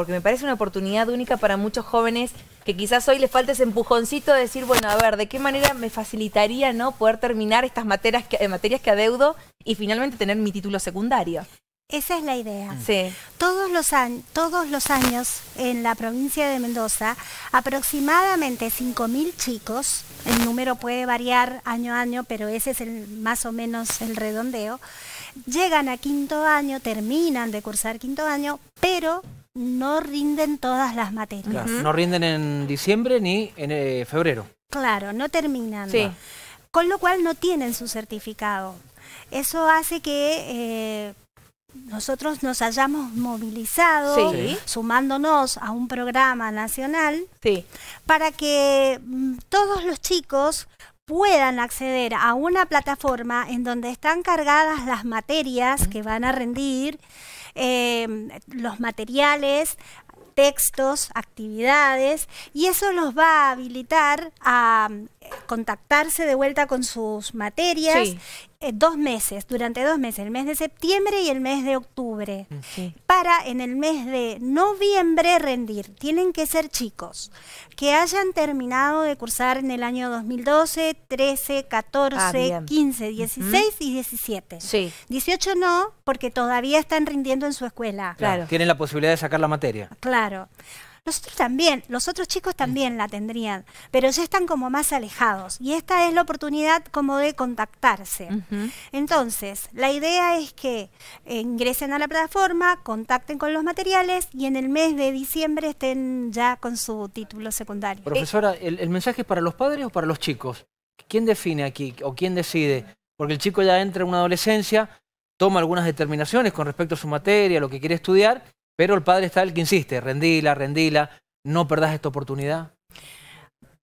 porque me parece una oportunidad única para muchos jóvenes que quizás hoy les falta ese empujoncito de decir, bueno, a ver, ¿de qué manera me facilitaría no poder terminar estas materias que, eh, materias que adeudo y finalmente tener mi título secundario? Esa es la idea. Mm. Sí. Todos los, todos los años en la provincia de Mendoza, aproximadamente 5.000 chicos, el número puede variar año a año, pero ese es el, más o menos el redondeo, llegan a quinto año, terminan de cursar quinto año, pero no rinden todas las materias. No rinden en diciembre ni en eh, febrero. Claro, no terminan. Con lo cual no tienen su certificado. Eso hace que eh, nosotros nos hayamos movilizado, sumándonos a un programa nacional, para que mm, todos los chicos puedan acceder a una plataforma en donde están cargadas las materias que van a rendir Em, los materiales, textos, actividades, y eso los va a habilitar a contactarse de vuelta con sus materias eh, dos meses, durante dos meses, el mes de septiembre y el mes de octubre, mm, para en el mes de noviembre rendir. Tienen que ser chicos que hayan terminado de cursar en el año 2012, 13, 14, 15, 16 y 17. 18 no, porque todavía están rindiendo en su escuela. Tienen la posibilidad de sacar la materia. Claro. Nosotros también, los otros chicos también la tendrían, pero ya están como más alejados y esta es la oportunidad como de contactarse. Entonces, la idea es que ingresen a la plataforma, contacten con los materiales y en el mes de diciembre estén ya con su título secundario. Profesora, ¿el, el mensaje es para los padres o para los chicos? ¿Quién define aquí o quién decide? Porque el chico ya entra en una adolescencia, toma algunas determinaciones con respecto a su materia, lo que quiere estudiar, pero el padre está el que insiste, rendila, rendila, no perdás esta oportunidad.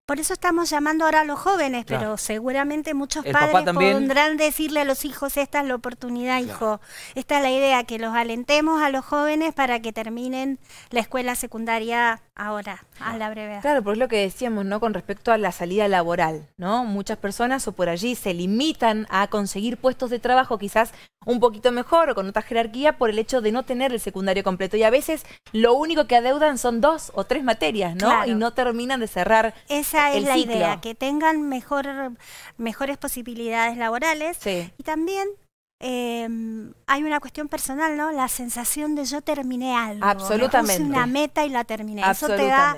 Por eso estamos llamando ahora a los jóvenes, pero seguramente muchos padres también... podrán decirle a los hijos, esta es la oportunidad, hijo. Esta es la idea, que los alentemos a los jóvenes para que terminen la escuela secundaria ahora, a la brevedad. Claro, porque es lo que decíamos, ¿no? Con respecto a la salida laboral, ¿no? Muchas personas o por allí se limitan a conseguir puestos de trabajo quizás un poquito mejor o con otra jerarquía por el hecho de no tener el secundario completo. Y a veces lo único que adeudan son dos o tres materias, ¿no? Y no terminan de cerrar. Esa es la idea, que tengan mejor, mejores posibilidades laborales. Y también Em, hay una cuestión personal, ¿no? La sensación de yo terminé algo. Absolutamente. una meta y la terminé. Eso te da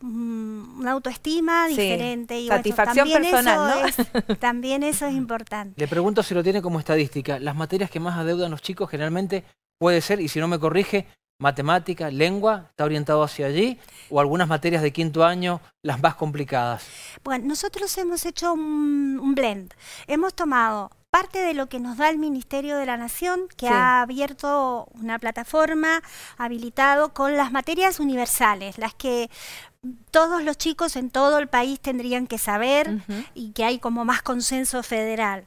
mm, una autoestima diferente. Y Satisfacción personal, también eso es importante. Le pregunto si lo tiene como estadística. Las materias que más adeudan los chicos generalmente puede ser, y si no me corrige, matemática, lengua, está orientado hacia allí, o algunas materias de quinto año, las más complicadas? Bueno, nosotros hemos hecho un blend. Hemos tomado parte de lo que nos da el Ministerio de la Nación, que ha abierto una plataforma habilitado con las materias universales, las que todos los chicos en todo el país tendrían que saber y que hay como más consenso federal,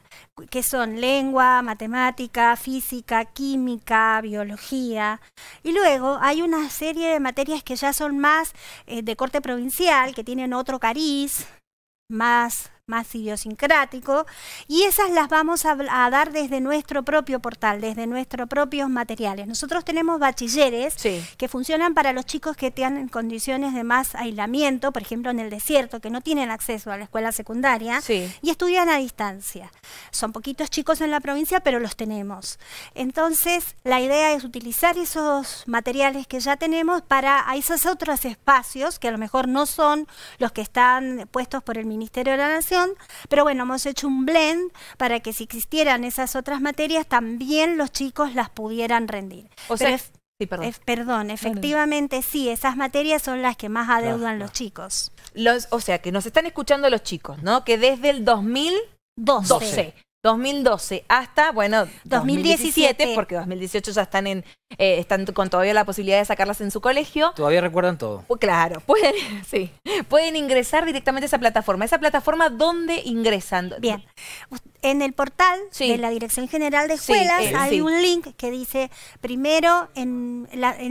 que son lengua, matemática, física, química, biología. Y luego hay una serie de materias que ya son más eh, de corte provincial, que tienen otro cariz, más más idiosincrático, y esas las vamos a, dar desde nuestro propio portal, desde nuestros propios materiales. Nosotros tenemos bachilleres que funcionan para los chicos que tienen condiciones de más aislamiento, por ejemplo en el desierto, que no tienen acceso a la escuela secundaria, y estudian a distancia. Son poquitos chicos en la provincia, pero los tenemos. Entonces, la idea es utilizar esos materiales que ya tenemos para esos otros espacios, que a lo mejor no son los que están puestos por el Ministerio de la Nación, pero bueno, hemos hecho un blend para que si existieran esas otras materias, también los chicos las pudieran rendir. O sea, perdón. efectivamente sí, esas materias son las que más adeudan los chicos. o sea, que nos están escuchando los chicos, ¿no? Que desde el 2012. 2012 hasta, bueno, 2017, porque 2018 ya están en eh, están con todavía la posibilidad de sacarlas en su colegio. Todavía recuerdan todo. claro, pueden, sí, pueden ingresar directamente a esa plataforma. ¿Esa plataforma dónde ingresan? Bien, en el portal de la Dirección General de Escuelas eh, hay un link que dice primero en,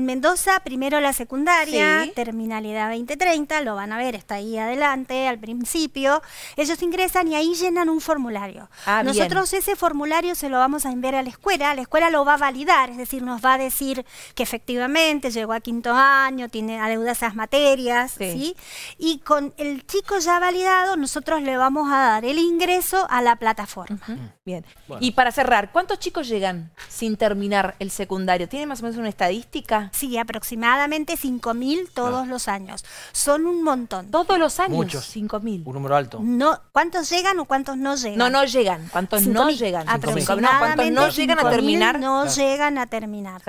Mendoza, primero la secundaria, terminalidad 2030, lo van a ver, está ahí adelante al principio. Ellos ingresan y ahí llenan un formulario. Ah, nosotros ese formulario se lo vamos a enviar a la escuela, la escuela lo va a validar, es decir, nos va a decir que efectivamente llegó a quinto año, tiene adeudas esas materias, ¿sí? Y con el chico ya validado, nosotros le vamos a dar el ingreso a la plataforma Mm. Bien. Y para cerrar, ¿cuántos chicos llegan sin terminar el secundario? ¿Tiene más o menos una estadística? Sí, aproximadamente 5.000 todos ah. los años. Son un montón. Todos los años. Muchos. 5.000. Un número alto. No, ¿Cuántos llegan o cuántos no llegan? No, no llegan. ¿Cuántos no llegan? Aproximadamente. No, ¿Cuántos no llegan a terminar? No llegan a terminar.